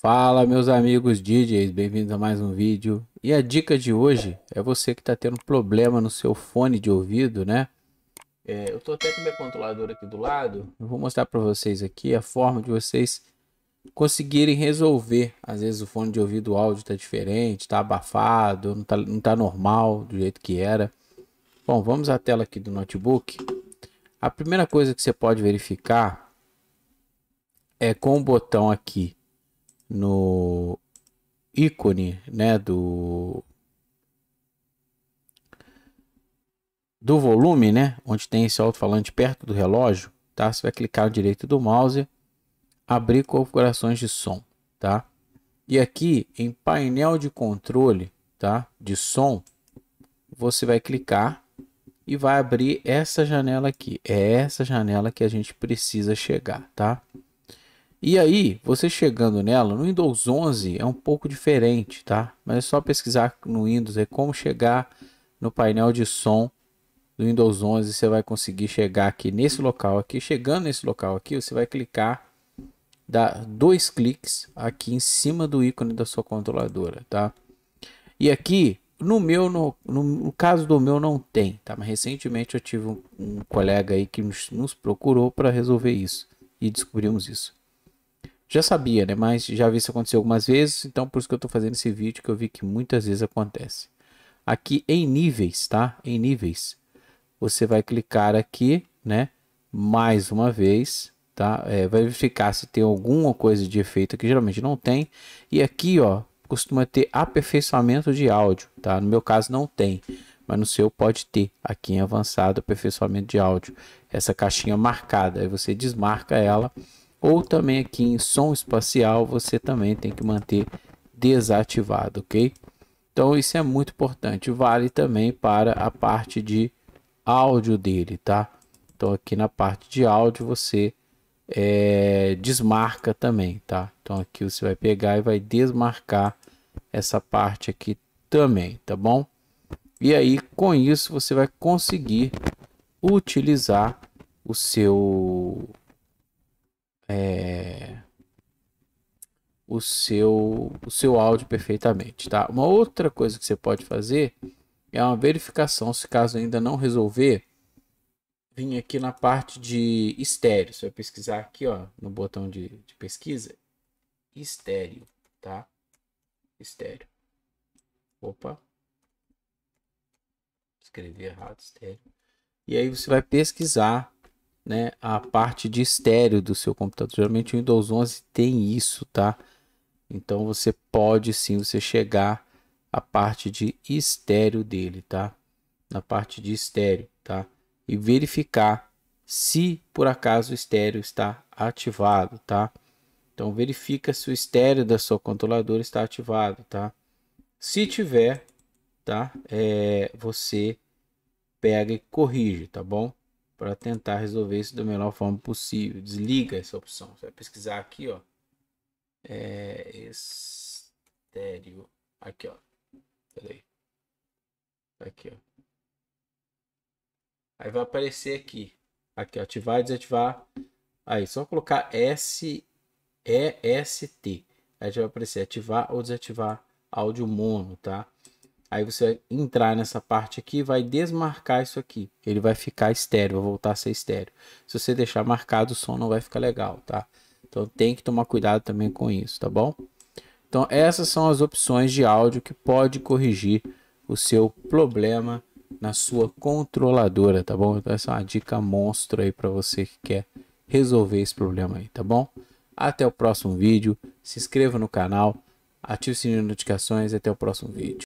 Fala meus amigos DJs, bem-vindos a mais um vídeo. E a dica de hoje é você que está tendo problema no seu fone de ouvido, né? É, eu estou até com meu controlador aqui do lado, eu vou mostrar para vocês aqui a forma de vocês conseguirem resolver. Às vezes o fone de ouvido, o áudio está diferente, está abafado, não está não tá normal do jeito que era. Bom, vamos à tela aqui do notebook. A primeira coisa que você pode verificar é com o botão aqui no ícone, né, do do volume, né, onde tem esse alto-falante perto do relógio, tá? Você vai clicar no direito do mouse, abrir configurações de som, tá? E aqui em painel de controle, tá, de som, você vai clicar e vai abrir essa janela aqui. É essa janela que a gente precisa chegar, tá? E aí, você chegando nela, no Windows 11 é um pouco diferente, tá? Mas é só pesquisar no Windows, é como chegar no painel de som do Windows 11, você vai conseguir chegar aqui nesse local aqui. Chegando nesse local aqui, você vai clicar, dar dois cliques aqui em cima do ícone da sua controladora, tá? E aqui, no meu, no, no, no caso do meu não tem, tá? Mas recentemente eu tive um, um colega aí que nos, nos procurou para resolver isso e descobrimos isso já sabia, né? Mas já vi isso acontecer algumas vezes, então por isso que eu estou fazendo esse vídeo que eu vi que muitas vezes acontece. Aqui em níveis, tá? Em níveis, você vai clicar aqui, né? Mais uma vez, tá? É, vai verificar se tem alguma coisa de efeito que geralmente não tem. E aqui, ó, costuma ter aperfeiçoamento de áudio, tá? No meu caso não tem, mas no seu pode ter. Aqui em avançado, aperfeiçoamento de áudio. Essa caixinha marcada, aí você desmarca ela ou também aqui em som espacial você também tem que manter desativado, ok? Então isso é muito importante, vale também para a parte de áudio dele, tá? Então aqui na parte de áudio você é, desmarca também, tá? Então aqui você vai pegar e vai desmarcar essa parte aqui também, tá bom? E aí com isso você vai conseguir utilizar o seu é, o seu o seu áudio perfeitamente, tá? Uma outra coisa que você pode fazer é uma verificação, se caso ainda não resolver, vim aqui na parte de estéreo, você vai pesquisar aqui, ó, no botão de, de pesquisa, estéreo, tá? Estéreo. Opa. Escrevi errado, estéreo. E aí você vai pesquisar né, a parte de estéreo do seu computador. Geralmente o Windows 11 tem isso, tá? Então você pode sim você chegar a parte de estéreo dele, tá? Na parte de estéreo, tá? E verificar se por acaso o estéreo está ativado, tá? Então verifica se o estéreo da sua controladora está ativado, tá? Se tiver, tá? É, você pega e corrige, tá bom? para tentar resolver isso da melhor forma possível. Desliga essa opção. Você vai pesquisar aqui, ó. É estéreo. Aqui, ó. Peraí. Aqui, ó. Aí vai aparecer aqui. Aqui, ó. Ativar e desativar. Aí, só colocar S, E, S, T. Aí já vai aparecer ativar ou desativar áudio mono, tá? Aí você entrar nessa parte aqui vai desmarcar isso aqui. Ele vai ficar estéreo, vai voltar a ser estéreo. Se você deixar marcado, o som não vai ficar legal, tá? Então tem que tomar cuidado também com isso, tá bom? Então essas são as opções de áudio que pode corrigir o seu problema na sua controladora, tá bom? Então essa é uma dica monstro aí para você que quer resolver esse problema aí, tá bom? Até o próximo vídeo, se inscreva no canal, ative o sininho de notificações e até o próximo vídeo.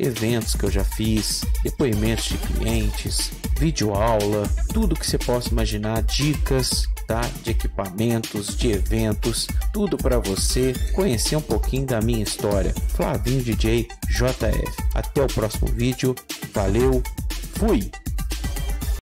eventos que eu já fiz, depoimentos de clientes, vídeo aula, tudo que você possa imaginar, dicas tá? de equipamentos, de eventos, tudo para você conhecer um pouquinho da minha história. Flavinho DJ JF. Até o próximo vídeo. Valeu. Fui.